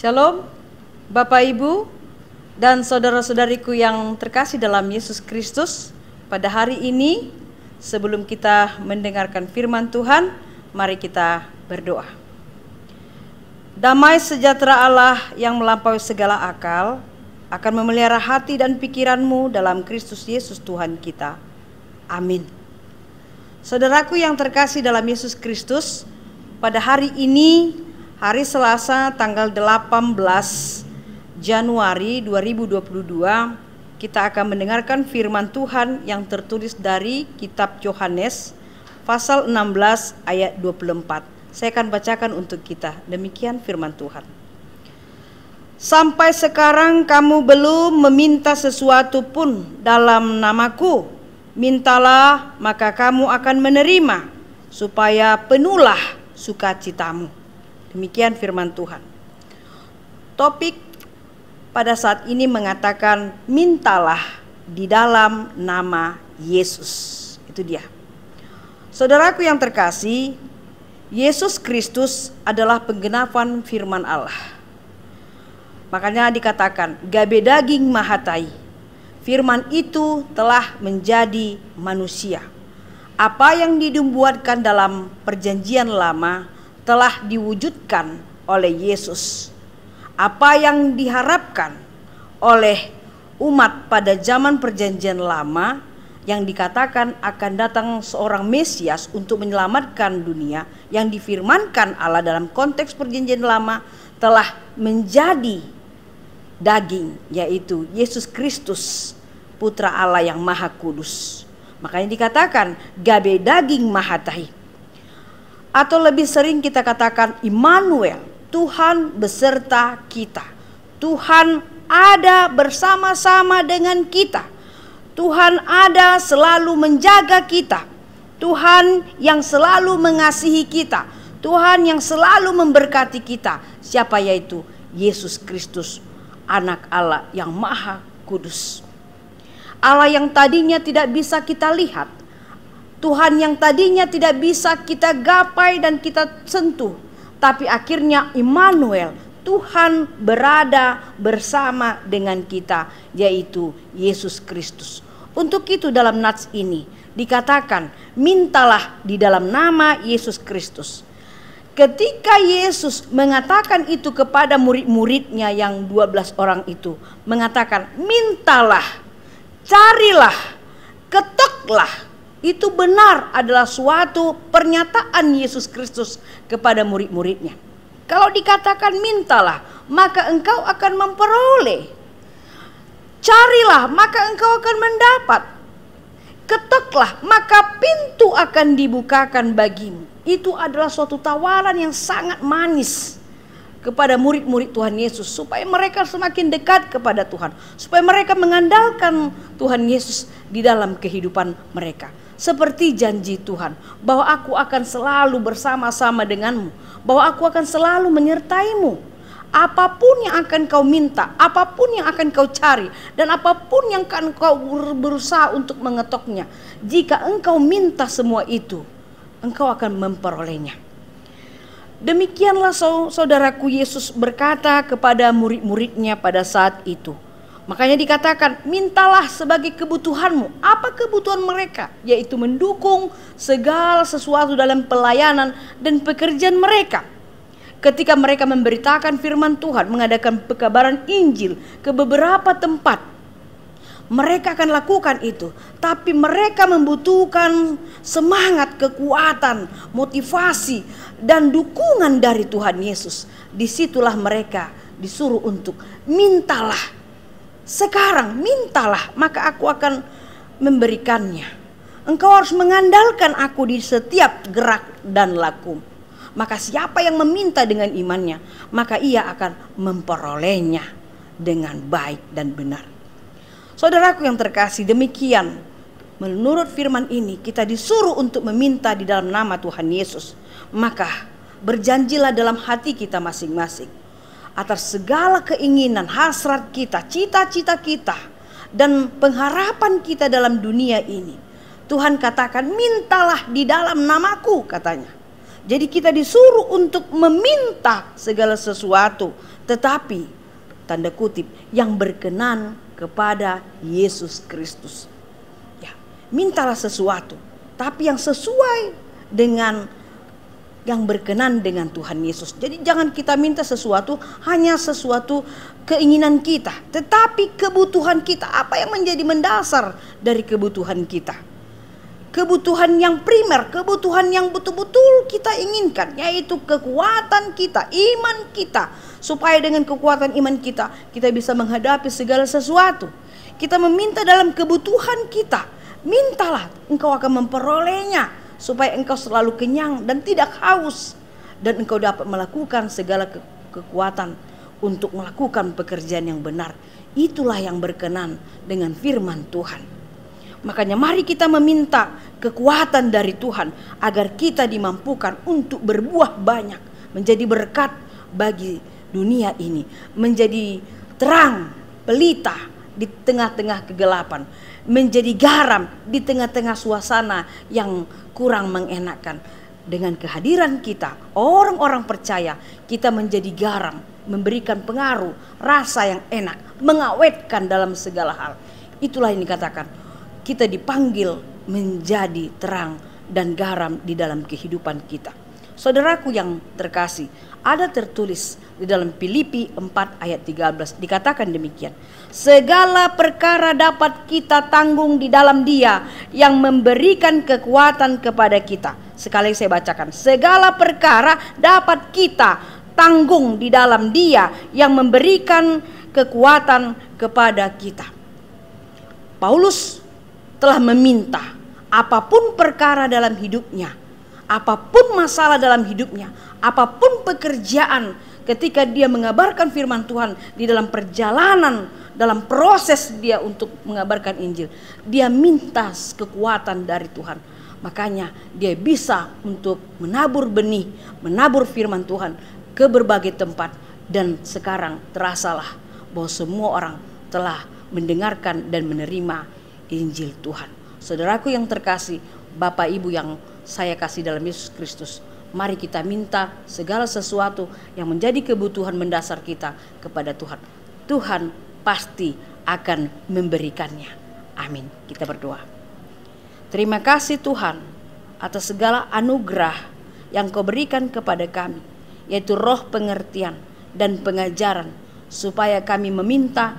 Shalom, Bapak Ibu dan saudara-saudariku yang terkasih dalam Yesus Kristus. Pada hari ini, sebelum kita mendengarkan firman Tuhan, mari kita berdoa. Damai sejahtera Allah yang melampaui segala akal akan memelihara hati dan pikiranmu dalam Kristus Yesus Tuhan kita. Amin. Saudaraku yang terkasih dalam Yesus Kristus, pada hari ini hari Selasa tanggal 18 Januari 2022 kita akan mendengarkan firman Tuhan yang tertulis dari kitab Yohanes pasal 16 ayat 24. Saya akan bacakan untuk kita. Demikian firman Tuhan. Sampai sekarang kamu belum meminta sesuatu pun dalam namaku. Mintalah maka kamu akan menerima supaya penuhlah sukacitamu. Demikian firman Tuhan. Topik pada saat ini mengatakan mintalah di dalam nama Yesus. Itu dia. Saudaraku yang terkasih, Yesus Kristus adalah penggenapan firman Allah. Makanya dikatakan gabe daging mahatai. Firman itu telah menjadi manusia. Apa yang dibuatkan dalam perjanjian lama telah diwujudkan oleh Yesus. Apa yang diharapkan oleh umat pada zaman Perjanjian Lama yang dikatakan akan datang seorang Mesias untuk menyelamatkan dunia yang difirmankan Allah dalam konteks Perjanjian Lama telah menjadi daging, yaitu Yesus Kristus, Putra Allah yang Maha Kudus. Makanya dikatakan, "Gabe daging Maha atau lebih sering kita katakan Immanuel, Tuhan beserta kita. Tuhan ada bersama-sama dengan kita. Tuhan ada selalu menjaga kita. Tuhan yang selalu mengasihi kita. Tuhan yang selalu memberkati kita. Siapa yaitu Yesus Kristus, anak Allah yang maha kudus. Allah yang tadinya tidak bisa kita lihat, Tuhan yang tadinya tidak bisa kita gapai dan kita sentuh, tapi akhirnya Immanuel, Tuhan berada bersama dengan kita, yaitu Yesus Kristus. Untuk itu dalam nats ini dikatakan, mintalah di dalam nama Yesus Kristus. Ketika Yesus mengatakan itu kepada murid-muridnya yang 12 orang itu, mengatakan, "Mintalah, carilah, ketoklah itu benar adalah suatu pernyataan Yesus Kristus kepada murid-muridnya. Kalau dikatakan mintalah, maka engkau akan memperoleh. Carilah, maka engkau akan mendapat. Ketuklah, maka pintu akan dibukakan bagimu. Itu adalah suatu tawaran yang sangat manis kepada murid-murid Tuhan Yesus supaya mereka semakin dekat kepada Tuhan, supaya mereka mengandalkan Tuhan Yesus di dalam kehidupan mereka seperti janji Tuhan bahwa aku akan selalu bersama-sama denganmu, bahwa aku akan selalu menyertaimu. Apapun yang akan kau minta, apapun yang akan kau cari, dan apapun yang akan kau berusaha untuk mengetoknya, jika engkau minta semua itu, engkau akan memperolehnya. Demikianlah saudaraku Yesus berkata kepada murid-muridnya pada saat itu. Makanya dikatakan, mintalah sebagai kebutuhanmu. Apa kebutuhan mereka? Yaitu mendukung segala sesuatu dalam pelayanan dan pekerjaan mereka. Ketika mereka memberitakan firman Tuhan, mengadakan pekabaran Injil ke beberapa tempat, mereka akan lakukan itu, tapi mereka membutuhkan semangat, kekuatan, motivasi, dan dukungan dari Tuhan Yesus. Disitulah mereka disuruh untuk mintalah sekarang mintalah, maka aku akan memberikannya. Engkau harus mengandalkan aku di setiap gerak dan laku. Maka siapa yang meminta dengan imannya, maka ia akan memperolehnya dengan baik dan benar. Saudaraku yang terkasih, demikian menurut firman ini kita disuruh untuk meminta di dalam nama Tuhan Yesus. Maka berjanjilah dalam hati kita masing-masing atas segala keinginan, hasrat kita, cita-cita kita, dan pengharapan kita dalam dunia ini. Tuhan katakan, "Mintalah di dalam namaku," katanya. Jadi kita disuruh untuk meminta segala sesuatu, tetapi tanda kutip yang berkenan kepada Yesus Kristus. Ya, mintalah sesuatu, tapi yang sesuai dengan yang berkenan dengan Tuhan Yesus. Jadi jangan kita minta sesuatu hanya sesuatu keinginan kita, tetapi kebutuhan kita apa yang menjadi mendasar dari kebutuhan kita. Kebutuhan yang primer, kebutuhan yang betul-betul kita inginkan, yaitu kekuatan kita, iman kita, supaya dengan kekuatan iman kita, kita bisa menghadapi segala sesuatu. Kita meminta dalam kebutuhan kita, mintalah, engkau akan memperolehnya supaya engkau selalu kenyang dan tidak haus dan engkau dapat melakukan segala ke kekuatan untuk melakukan pekerjaan yang benar. Itulah yang berkenan dengan firman Tuhan. Makanya mari kita meminta kekuatan dari Tuhan agar kita dimampukan untuk berbuah banyak, menjadi berkat bagi dunia ini, menjadi terang pelita di tengah-tengah kegelapan, menjadi garam di tengah-tengah suasana yang kurang mengenakan. Dengan kehadiran kita, orang-orang percaya, kita menjadi garam, memberikan pengaruh, rasa yang enak, mengawetkan dalam segala hal. Itulah yang dikatakan, kita dipanggil menjadi terang dan garam di dalam kehidupan kita. Saudaraku yang terkasih, ada tertulis di dalam Filipi 4 ayat 13 dikatakan demikian. Segala perkara dapat kita tanggung di dalam Dia yang memberikan kekuatan kepada kita. Sekali saya bacakan, segala perkara dapat kita tanggung di dalam Dia yang memberikan kekuatan kepada kita. Paulus telah meminta apapun perkara dalam hidupnya apapun masalah dalam hidupnya, apapun pekerjaan, ketika dia mengabarkan firman Tuhan di dalam perjalanan, dalam proses dia untuk mengabarkan Injil, dia minta kekuatan dari Tuhan. Makanya dia bisa untuk menabur benih, menabur firman Tuhan ke berbagai tempat dan sekarang terasalah bahwa semua orang telah mendengarkan dan menerima Injil Tuhan. Saudaraku yang terkasih, Bapak Ibu yang saya kasih dalam Yesus Kristus. Mari kita minta segala sesuatu yang menjadi kebutuhan mendasar kita kepada Tuhan. Tuhan pasti akan memberikannya. Amin. Kita berdoa. Terima kasih Tuhan atas segala anugerah yang kau berikan kepada kami, yaitu roh pengertian dan pengajaran, supaya kami meminta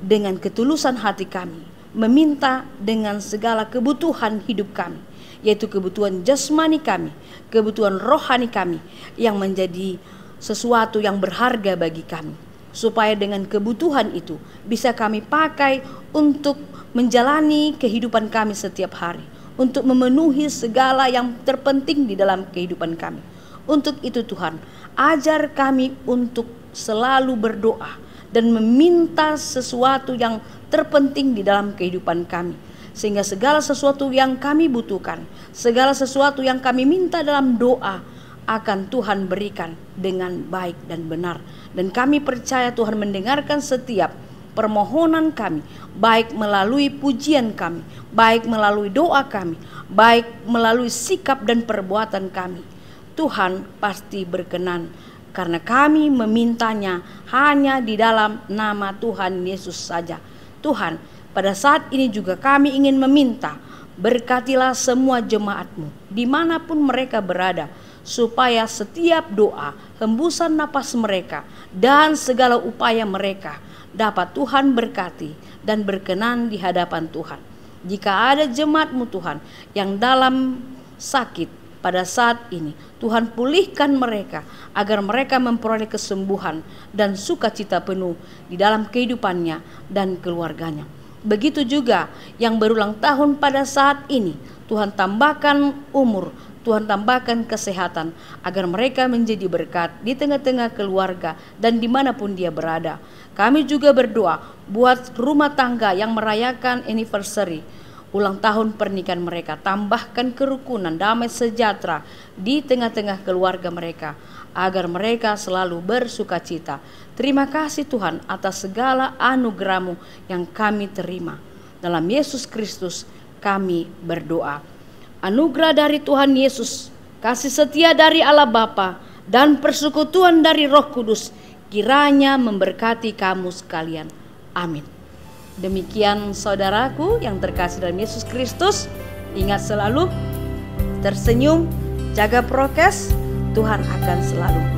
dengan ketulusan hati kami, meminta dengan segala kebutuhan hidup kami yaitu kebutuhan jasmani kami, kebutuhan rohani kami yang menjadi sesuatu yang berharga bagi kami. Supaya dengan kebutuhan itu bisa kami pakai untuk menjalani kehidupan kami setiap hari, untuk memenuhi segala yang terpenting di dalam kehidupan kami. Untuk itu, Tuhan, ajar kami untuk selalu berdoa dan meminta sesuatu yang terpenting di dalam kehidupan kami sehingga segala sesuatu yang kami butuhkan, segala sesuatu yang kami minta dalam doa akan Tuhan berikan dengan baik dan benar. Dan kami percaya Tuhan mendengarkan setiap permohonan kami, baik melalui pujian kami, baik melalui doa kami, baik melalui sikap dan perbuatan kami. Tuhan pasti berkenan karena kami memintanya hanya di dalam nama Tuhan Yesus saja. Tuhan, pada saat ini juga kami ingin meminta, berkatilah semua jemaatmu, dimanapun mereka berada, supaya setiap doa, hembusan napas mereka, dan segala upaya mereka dapat Tuhan berkati dan berkenan di hadapan Tuhan. Jika ada jemaatmu Tuhan yang dalam sakit, pada saat ini. Tuhan pulihkan mereka agar mereka memperoleh kesembuhan dan sukacita penuh di dalam kehidupannya dan keluarganya. Begitu juga yang berulang tahun pada saat ini, Tuhan tambahkan umur, Tuhan tambahkan kesehatan agar mereka menjadi berkat di tengah-tengah keluarga dan dimanapun dia berada. Kami juga berdoa buat rumah tangga yang merayakan anniversary, ulang tahun pernikahan mereka. Tambahkan kerukunan, damai sejahtera di tengah-tengah keluarga mereka agar mereka selalu bersuka cita. Terima kasih Tuhan atas segala anugerahmu yang kami terima. Dalam Yesus Kristus kami berdoa. Anugerah dari Tuhan Yesus, kasih setia dari Allah Bapa dan persekutuan dari Roh Kudus kiranya memberkati kamu sekalian. Amin. Demikian saudaraku yang terkasih dalam Yesus Kristus, ingat selalu tersenyum, jaga prokes, Tuhan akan selalu